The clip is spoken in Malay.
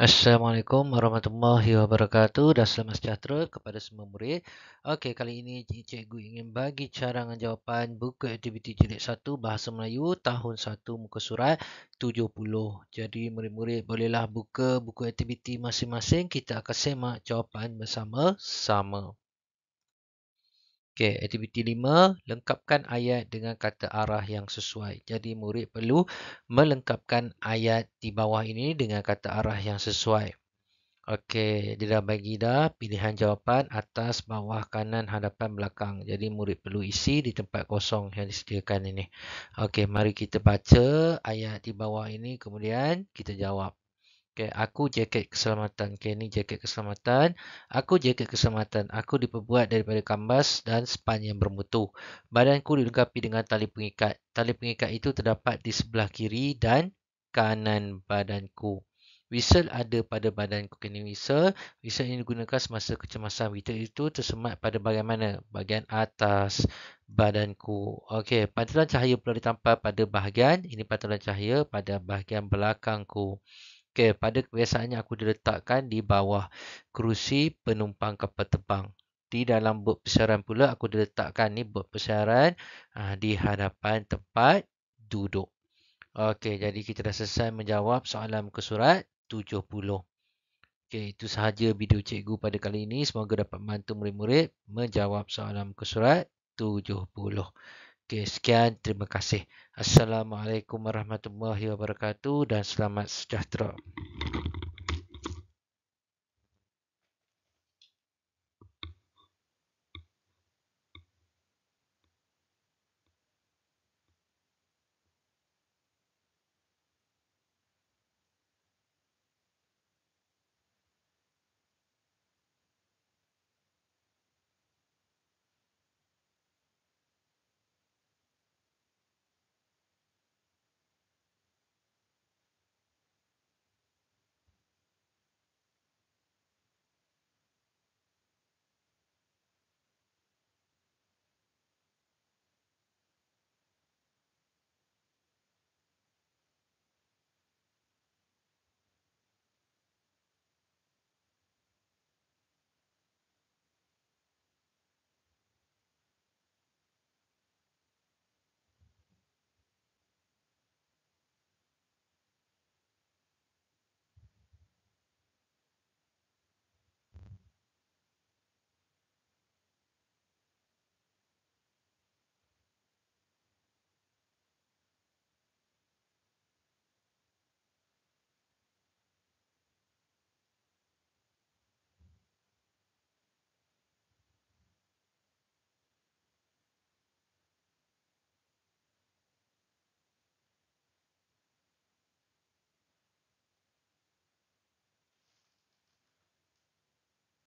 Assalamualaikum warahmatullahi wabarakatuh dan selamat sejahtera kepada semua murid. Okey, kali ini cikgu ingin bagi carangan jawapan buku aktiviti jilid 1 Bahasa Melayu tahun 1 muka surat 70. Jadi murid-murid bolehlah buka buku aktiviti masing-masing. Kita akan semak jawapan bersama-sama. Okey, aktiviti 5, lengkapkan ayat dengan kata arah yang sesuai. Jadi murid perlu melengkapkan ayat di bawah ini dengan kata arah yang sesuai. Okey, dia dah bagi dah pilihan jawapan atas, bawah, kanan, hadapan, belakang. Jadi murid perlu isi di tempat kosong yang disediakan ini. Okey, mari kita baca ayat di bawah ini kemudian kita jawab. Okay, aku jaket keselamatan. Okay, ni jaket keselamatan. Aku jaket keselamatan. Aku diperbuat daripada kambas dan span yang bermutu. Badanku dilengkapi dengan tali pengikat. Tali pengikat itu terdapat di sebelah kiri dan kanan badanku. Whistle ada pada badanku. Kini whistle. Whistle ini digunakan semasa kecemasan. Whistle itu tersemat pada bagaimana? Bahagian atas badanku. Okey, pantulan cahaya pula ditampal pada bahagian. Ini pantulan cahaya pada bahagian belakangku. Okay, pada kebiasaannya aku diletakkan di bawah kerusi penumpang kapal terbang. Di dalam bot persiaran pula aku diletakkan ni bot persiaran uh, di hadapan tempat duduk. Okey, jadi kita dah selesai menjawab soalan muka surat 70. Okey, itu sahaja video cikgu pada kali ini. Semoga dapat membantu murid-murid menjawab soalan muka surat 70. Okey, sekian. Terima kasih. Assalamualaikum warahmatullahi wabarakatuh dan selamat sejahtera.